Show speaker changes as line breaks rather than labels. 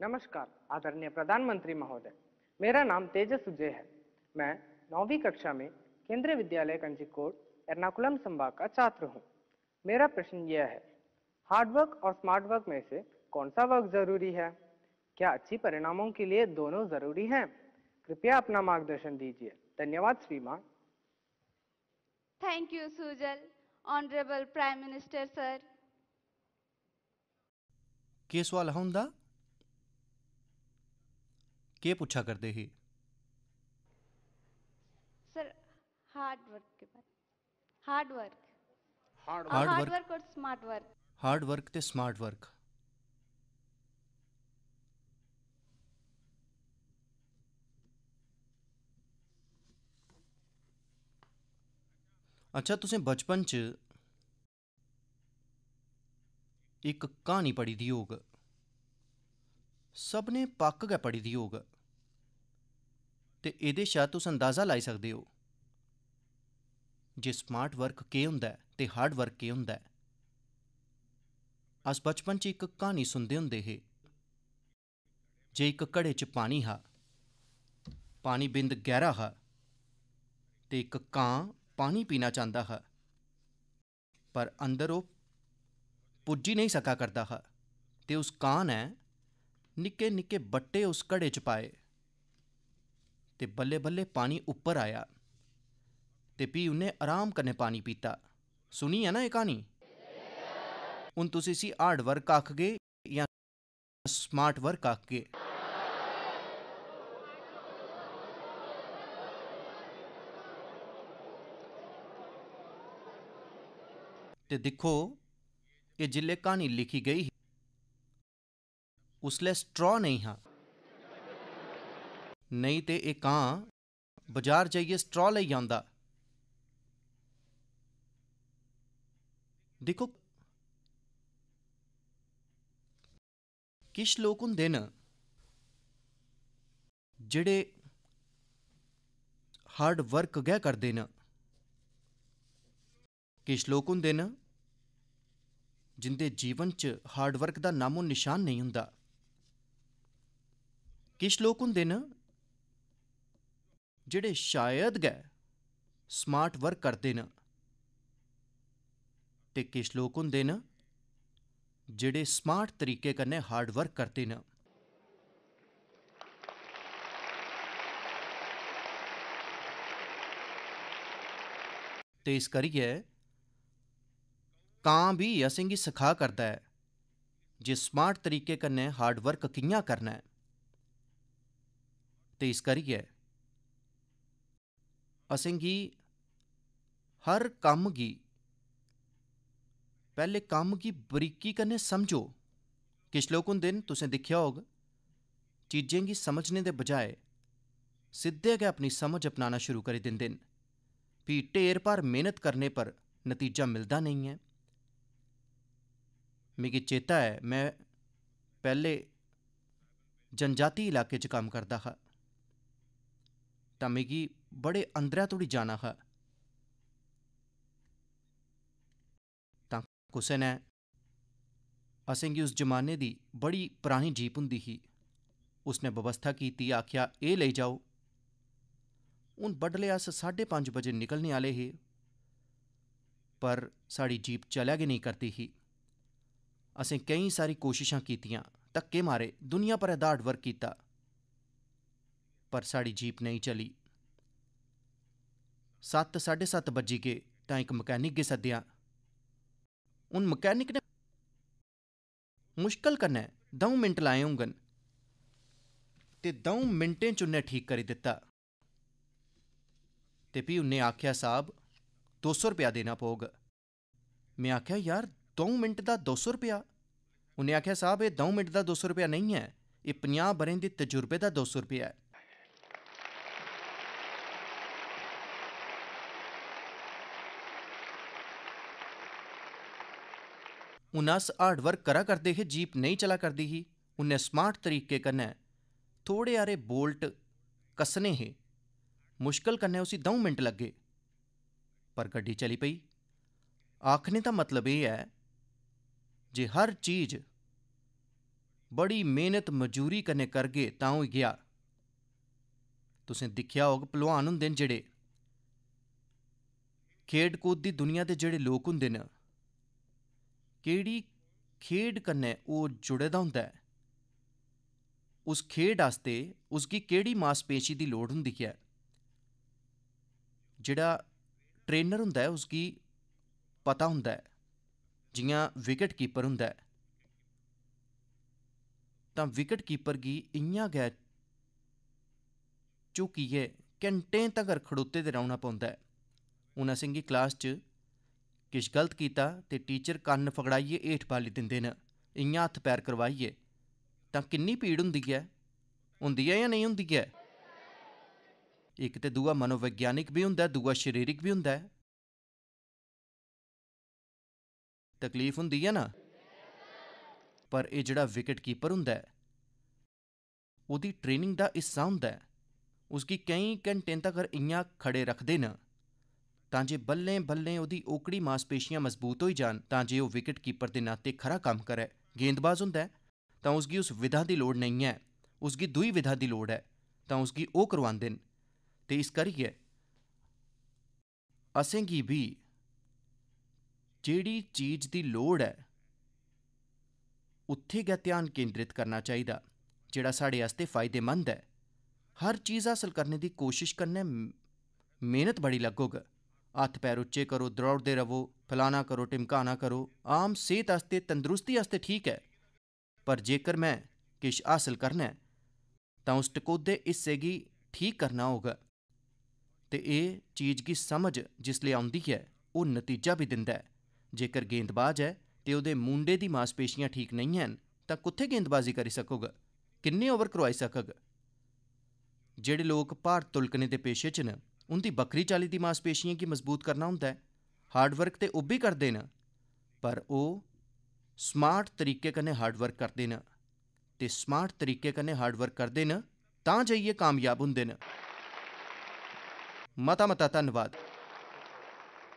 नमस्कार आदरणीय प्रधानमंत्री महोदय मेरा नाम तेजस सुजय है मैं नौवीं कक्षा में केंद्रीय विद्यालय कंजिकोड एर्नाकुलम संभाग का छात्र हूँ मेरा प्रश्न यह है हार्डवर्क और स्मार्ट वर्क में से कौन सा वर्क जरूरी है क्या अच्छी परिणामों के लिए दोनों जरूरी हैं कृपया अपना मार्गदर्शन दीजिए धन्यवाद श्रीमान thank you Sujal honourable prime minister sir केसवाल हौंदा के पूछा करते ही सर हार्ड वर्क के हार्ड वर्क हार्ड वर्क और स्मार्ट वर्क हार्ड वर्क ते स्मार्ट वर्क अच्छा तुसें बचपन च एक कहानी पढ़ी दी होगी ਸਭ ਨੇ ਪੱਕ ਗਿਆ ਪੜੀ ਦੀ ਹੋਗ ਤੇ ਇਹਦੇ ਸ਼ਾ ਤੁਸੀਂ ਅੰਦਾਜ਼ਾ ਲਾਈ ਸਕਦੇ ਹੋ ਜੇ ਸਮਾਰਟ ਵਰਕ ਕੀ ਹੁੰਦਾ ਤੇ ਹਾਰਡ ਵਰਕ ਕੀ ਹੁੰਦਾ ਅਸ ਬਚਪਨ 'ਚ ਇੱਕ ਕਹਾਣੀ ਸੁਣਦੇ ਹੁੰਦੇ ਹੇ ਜੇ ਇੱਕ ਘੜੇ 'ਚ ਪਾਣੀ ਹਾ ਪਾਣੀ ਬਿੰਦ ਗਹਿਰਾ ਹਾ ਤੇ ਇੱਕ ਕਾਂ ਪਾਣੀ ਪੀਣਾ ਚਾਹੁੰਦਾ ਹਾ ਪਰ ਅੰਦਰ ਉਹ ਪੁੱਜੀ ਨਹੀਂ ਸਕਾ ਕਰਦਾ ਹਾ ਤੇ ਉਸ ਕਾਂ ਨੇ ਨਿੱਕੇ ਨਿੱਕੇ ਬੱਟੇ ਉਸ ਘੜੇ 'ਚ ਪਾਏ ਤੇ ਬੱਲੇ ਬੱਲੇ ਪਾਣੀ ਉੱਪਰ ਆਇਆ ਤੇ ਪੀ ਉਹਨੇ ਆਰਾਮ ਕਰਨੇ ਪਾਣੀ ਪੀਤਾ ਸੁਣੀ ਹੈ ਨਾ ਇਹ ਕਹਾਣੀ ਹੁਣ ਤੁਸੀਂ ਸੀ ਹਾਰਡ ਵਰਕ ਆਖਗੇ ਜਾਂ ਸਮਾਰਟ ਵਰਕ ਆਖਗੇ ਤੇ ਦੇਖੋ ਇਹ ਜਿੱਲੇ ਕਹਾਣੀ ਲਿਖੀ ਗਈ ਉਸ ਲਈ ਨਹੀਂ ਹਾਂ ਨਹੀਂ ਤੇ ਇਹ ਕਾਂ ਬਾਜ਼ਾਰ ਜਾਈਏ ਸਟ੍ਰਾ ਲਈ ਜਾਂਦਾ ਦੇਖੋ ਕਿਸ ਲੋਕ ਹੁੰਦੇ ਨੇ ਜਿਹੜੇ ਹਾਰਡ ਵਰਕ ਗਿਆ ਕਰਦੇ ਨੇ ਕਿਸ ਲੋਕ ਹੁੰਦੇ ਨੇ ਜਿੰਦੇ ਜੀਵਨ 'ਚ ਹਾਰਡ ਵਰਕ ਦਾ ਨਾਮੋ ਨਿਸ਼ਾਨ ਨਹੀਂ ਹੁੰਦਾ ਕਿਸ ਲੋਕ ਹੁੰਦੇ ਨਾ ਜਿਹੜੇ ਸ਼ਾਇਦ ਗਏ ਸਮਾਰਟ ਵਰਕ ਕਰਦੇ ਨਾ ਤੇ ਕਿਸ ਲੋਕ ਹੁੰਦੇ ਨਾ ਜਿਹੜੇ ਸਮਾਰਟ ਤਰੀਕੇ ਕਰਨੇ ਹਾਰਡ ਵਰਕ ਕਰਦੇ ਨਾ ਤੇ ਇਸ ਕਰੀਏ ਕਾਂ ਵੀ ਅਸਿੰਗੀ ਸਿਖਾ ਕਰਦਾ ਹੈ ਜੇ ਸਮਾਰਟ ਤਰੀਕੇ ਕਰਨੇ ਹਾਰਡ ਵਰਕ ਕਿੰਨਾ ਕਰਨਾ ਹੈ तेईस करियै असेंगी हर काम गी पहले काम गी बारीकी कने समझो किश लोक होंदे न तुसें दिक्खेआ होग चीजें गी समझने दे बजाय सीधे गै अपनी समझ अपनाना शुरू करी दिन दिन फी ढेर पर मेहनत करने पर नतीजा मिलदा नहीं है मिगी चेता है मैं पहले जनजाति इलाके च काम करदा हा ਤਾਂ ਮਿਗੀ ਬੜੇ ਅੰਦਰਾਂ ਤੋੜੀ ਜਾਣਾ ਹੈ ਤਾਂ ਕੁਸੇ ਨੇ ਅਸੀਂ ਕਿ ਉਸ ਜਮਾਨੇ ਦੀ ਬੜੀ ਪੁਰਾਣੀ ਜੀਪ ਹੁੰਦੀ ਸੀ ਉਸਨੇ ਬਵਸਥਾ ਕੀਤੀ ਆਖਿਆ ਇਹ ਲੈ ਜਾਓ ਉਹਨ ਬੱਡਲੇ ਅਸ 5:30 ਵਜੇ ਨਿਕਲਣੇ ਆਲੇ ਹੀ ਪਰ ਸਾਡੀ ਜੀਪ ਚੱਲਿਆ ਗਈ ਨਹੀਂ ਕਰਦੀ ਹੀ ਅਸੀਂ ਕਈ ਸਾਰੀ ਕੋਸ਼ਿਸ਼ਾਂ ਕੀਤੀਆਂ ਧੱਕੇ ਮਾਰੇ ਦੁਨੀਆ ਪਰ ਅਧਾਰਡ ਵਰਕ ਕੀਤਾ ਪਰ ਸਾਡੀ ਜੀਪ ਨਹੀਂ ਚਲੀ 7:30 ਵਜੇ ਕੇ ਤਾਂ ਇੱਕ ਮਕੈਨਿਕ ਗੇ ਸੱਦਿਆ ਉਹਨ ਮਕੈਨਿਕ ਨੇ ਮੁਸ਼ਕਲ ਕਰਨਾ 2 ਮਿੰਟ ਲਾਏ ਹੋਂਗਨ ਤੇ 2 ਮਿੰਟੇ ਚ ਉਹਨੇ ਠੀਕ ਕਰ ਦਿੱਤਾ ਤੇ ਵੀ ਉਹਨੇ ਆਖਿਆ ਸਾਹਿਬ 200 ਰੁਪਿਆ ਦੇਣਾ ਪਊਗ ਮੈਂ ਆਖਿਆ ਯਾਰ 2 ਮਿੰਟ ਦਾ 200 ਰੁਪਿਆ ਉਹਨੇ ਆਖਿਆ ਸਾਹਿਬ ਇਹ 2 ਮਿੰਟ ਦਾ 200 ਰੁਪਿਆ ਨਹੀਂ ਹੈ ਇਹ 50 ਬਰੇ ਦੇ ਤਜਰਬੇ ਦਾ 200 ਰੁਪਿਆ ਹੈ अस हार्डवर्क करा करदे हे जीप नेईं चला करदी ही उन्नै स्मार्ट तरीके कन्नै थोह्ड़े हारे बोल्ट कसने हे मुश्कल कन्नै उसी द'ऊं मिंट लग्गे पर गड्डी चली पई आखने का मतलब एह् है जे हर चीज बड़ी मेहनत मजूरी कन्नै करगे तां होई गया तुसें दिक्खेआ होग भलवान होंदे न जेह्ड़े खेढ कूद दी दुनिया दे जेह्ड़े लोक होंदे न ਕਿਹੜੀ ਖੇਡ ਕੰਨੇ ਉਹ ਜੁੜੇਦਾ ਹੁੰਦਾ ਹੈ ਉਸ ਖੇਡ ਵਾਸਤੇ ਉਸਕੀ ਕਿਹੜੀ ਮਾਸਪੇਸ਼ੀ ਦੀ ਲੋੜ ਹੁੰਦੀ ਹੈ ਜਿਹੜਾ ਟ੍ਰੇਨਰ ਹੁੰਦਾ ਹੈ ਉਸਕੀ ਪਤਾ ਹੁੰਦਾ ਹੈ ਜਿਵੇਂ ਵਿਕਟ ਕੀਪਰ ਹੁੰਦਾ ਹੈ ਤਾਂ ਵਿਕਟ ਕੀਪਰ ਕੀ ਇੰਨਾ ਗੈ ਚੁੱਕੀ ਹੈ ਕੰਟੇਂ ਤੱਕ ਖੜੋਤੇ ਤੇ ਰਹਿਣਾ ਪਉਂਦਾ ਹੈ ਉਹਨਾਂ ਸਿੰਘੀ ਕਲਾਸ 'ਚ ਕਿਛ ਗਲਤ ਕੀਤਾ ਤੇ ਟੀਚਰ ਕੰਨ ਫਗੜਾਈਏ ਏਠ ਬਾਲੀ ਦਿੰਦੇ ਨੇ ਇੰਨਾ ਹੱਥ ਪੈਰ ਕਰਵਾਈਏ ਤਾਂ ਕਿੰਨੀ ਪੀੜ ਹੁੰਦੀ ਹੈ ਹੁੰਦੀ ਹੈ ਜਾਂ ਨਹੀਂ ਹੁੰਦੀ ਹੈ ਇੱਕ ਤੇ ਦੂਆ ਮਨੋਵਿਗਿਆਨਿਕ ਵੀ ਹੁੰਦਾ ਦੂਆ ਸਰੀਰਿਕ ਵੀ ਹੁੰਦਾ ਤਕਲੀਫ ਹੁੰਦੀ ਹੈ ਨਾ ਪਰ ਇਹ ਜਿਹੜਾ ਵਿਕਟ ਕੀਪਰ ਹੁੰਦਾ ਉਹਦੀ ਟ੍ਰੇਨਿੰਗ ਦਾ ਇਸਾ ਹੁੰਦਾ ਉਸ ਕਈ ਘੰਟੇ ਤੱਕ ਇੰਆਂ ਖੜੇ ਰੱਖਦੇ ਨੇ ਤਾਂ ਜੇ ਬੱਲੇ-ਬੱਲੇ ਉਹਦੀ ਓਕੜੀ ਮਾਸਪੇਸ਼ੀਆਂ ਮਜ਼ਬੂਤ ਹੋਈ ਜਾਣ ਤਾਂ ਜੇ ਉਹ ਵਿਕਟ ਕੀਪਰ ਦੇ ਨਾਤੇ ਖਰਾ ਕੰਮ ਕਰੇ ਗੇਂਦਬਾਜ਼ ਹੁੰਦਾ ਹੈ ਤਾਂ ਉਸਗੀ ਉਸ ਵਿਧਾ ਦੀ ਲੋੜ ਨਹੀਂ ਹੈ ਉਸਗੀ ਦੂਈ ਵਿਧਾ ਦੀ ਲੋੜ ਹੈ ਤਾਂ ਉਸਗੀ ਉਹ ਕਰਵਾਉਂਦੇ ਨੇ ਤੇ ਇਸ ਕਰੀਏ ਕੀ ਵੀ ਜਿਹੜੀ ਚੀਜ਼ ਦੀ ਲੋੜ ਹੈ ਉੱਥੇ ਗਿਆ ਧਿਆਨ ਕੇਂਦਰਿਤ ਕਰਨਾ ਚਾਹੀਦਾ ਜਿਹੜਾ ਸਾਡੇ ਵਾਸਤੇ ਫਾਇਦੇਮੰਦ ਹੈ ਹਰ ਚੀਜ਼ ਹਾਸਲ ਕਰਨ ਦੀ ਕੋਸ਼ਿਸ਼ ਕਰਨੇ ਮਿਹਨਤ ਬੜੀ ਲੱਗੋਗਾ ਹੱਥ ਪੈਰ ਉੱਚੇ ਕਰੋ ਦੌੜਦੇ ਰਹੋ ਫਲਾਣਾ ਕਰੋ ਟਿਮਕਾਣਾ ਕਰੋ ਆਮ ਸਿਹਤ ਵਾਸਤੇ ਤੰਦਰੁਸਤੀ ਵਾਸਤੇ ਠੀਕ ਹੈ ਪਰ ਜੇਕਰ ਮੈਂ ਕਿਸ਼ ਹਾਸਲ ਕਰਨਾ ਹੈ ਤਾਂ ਉਸ ਟਕੋਦੇ ਇਸੇ ਕੀ ਠੀਕ ਕਰਨਾ ਹੋਗਾ ਤੇ ਇਹ ਚੀਜ਼ ਕੀ ਸਮਝ ਜਿਸ ਲਈ ਆਉਂਦੀ ਹੈ ਉਹ ਨਤੀਜਾ ਵੀ ਦਿੰਦਾ ਹੈ ਜੇਕਰ ਗੇਂਦਬਾਜ਼ ਹੈ ਤੇ ਉਹਦੇ ਮੁੰਡੇ ਦੀ ਮਾਸਪੇਸ਼ੀਆਂ ਠੀਕ ਨਹੀਂ ਹਨ ਤਾਂ ਕਿੱਥੇ ਗੇਂਦਬਾਜ਼ੀ ਕਰੀ ਸਕੂਗਾ ਕਿੰਨੇ ਓਵਰ ਕਰਵਾਈ ਸਕੂਗਾ ਜਿਹੜੇ ਲੋਕ ਭਾਰ ਤੁਲਕਨੇ ਦੇ ਪੇਸ਼ੇ 'ਚ ਨੇ ਉਹਦੀ ਬੱਕਰੀ ਚਾਲੀ ਦੀ ਮਾਸਪੇਸ਼ੀਆਂ ਕੀ ਮਜ਼ਬੂਤ ਕਰਨਾ ਹੁੰਦਾ ਹੈ ਹਾਰਡ ਵਰਕ ਤੇ ਉਹ ਵੀ ਕਰਦੇ ਨੇ ਪਰ ਉਹ ਸਮਾਰਟ ਤਰੀਕੇ ਕਨੇ ਹਾਰਡ ਵਰਕ ਕਰਦੇ ਨੇ ਤੇ ਸਮਾਰਟ ਤਰੀਕੇ ਕਨੇ ਹਾਰਡ ਵਰਕ ਕਰਦੇ ਨੇ ਤਾਂ ਜਈਏ ਕਾਮਯਾਬ ਹੁੰਦੇ ਨੇ ਮਤਾ ਮਤਾ ਧੰਨਵਾਦ